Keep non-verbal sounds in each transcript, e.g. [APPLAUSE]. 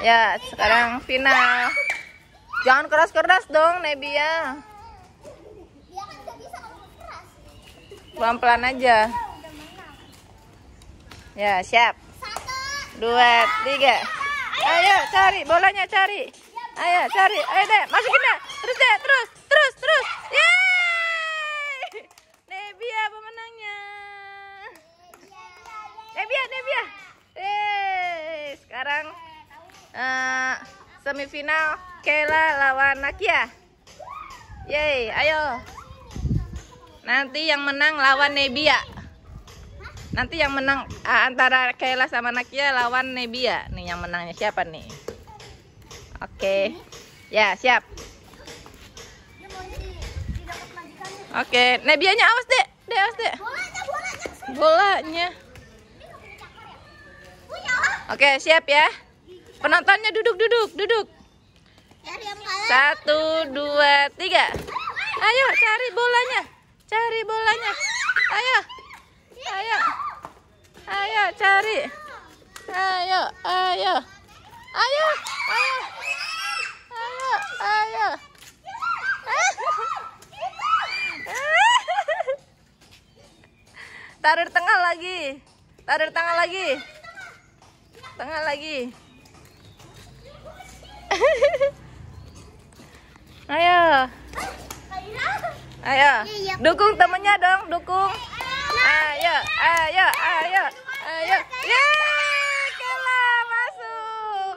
Ya, sekarang final. Jangan keras-keras dong, Nebia. Ya. Pelan-pelan aja. Ya, siap. Dua, tiga. Ayo, cari bolanya, cari. Ayo, cari. Ayo, deh, masukin deh. Terus deh, terus, terus, terus. Ya. semifinal Kela lawan Nakia. Yeay, ayo. Nanti yang menang lawan Nebia. Nanti yang menang ah, antara Kela sama Nakia lawan Nebia. Nih yang menangnya siapa nih? Oke. Okay. Ya, siap. Oke, okay. Nebianya awas, deh, deh awas, deh, Bolanya, bolanya. Bolanya. Ya? Oke, okay, siap ya. Penontonnya duduk, duduk, duduk. Satu, dua, tiga. Ayo cari bolanya, cari bolanya. Ayo, ayo, ayo cari. Ayo, ayo, ayo, ayo, ayo, ayo. Taruh tengah lagi, taruh tengah lagi, tengah lagi. [LAUGHS] Ayo. Ayo. Iya, iya. Dukung temennya dong, dukung. Ayo, ayo, ayo, ayo. Ya, Kela masuk.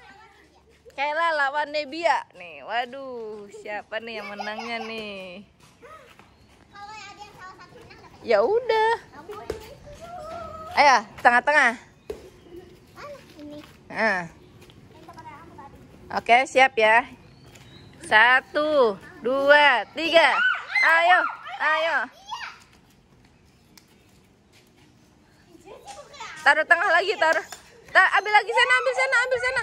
[LAUGHS] Kela lawan Nebia nih. Waduh, siapa nih yang menangnya nih? Ya udah. Ayo, tengah-tengah. Ah. -tengah. Oke, siap ya. Satu, dua, tiga. Ayo, ayo. Taruh tengah lagi, taruh. Tar, ambil lagi sana, ambil sana, ambil sana.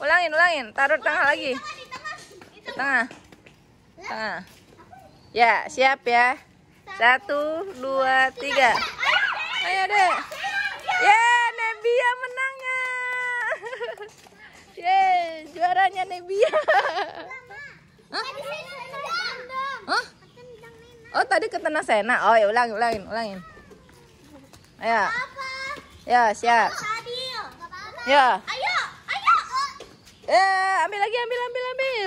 Ulangin, ulangin. Taruh tengah lagi. Tengah. Tengah. Ya, siap ya. Satu, dua, tiga. Ayo deh. Yeah. Nebia. Hah? Oh, tadi ketena Sena. Oh, ya ulangin, ulangin, ulangin. Ya. Ya, siap. Ya. Ayo, ayo. Eh, ambil lagi, ambil, ambil, ambil.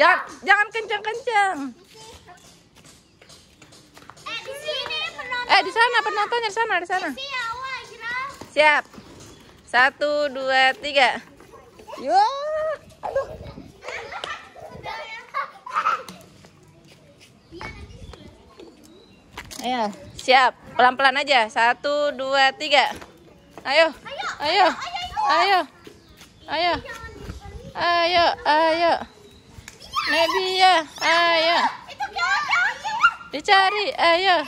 Jangan jangan kencang-kencang. Eh, eh, di sana penontonnya di sana, di sana. Siap. Satu, dua, tiga. Yo. Ayo, iya. siap. Pelan-pelan aja. Satu, dua, tiga. Ayo, ayo, ayo, ayo, ayo, ayo. Nebia, ya. ayo. Dicari, ayo.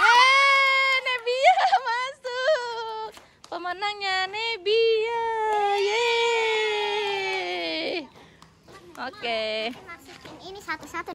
Yeay, Nebia ya. masuk. Pemenangnya Nebia. Ya. Yeay. Oke. Okay. ini satu-satu.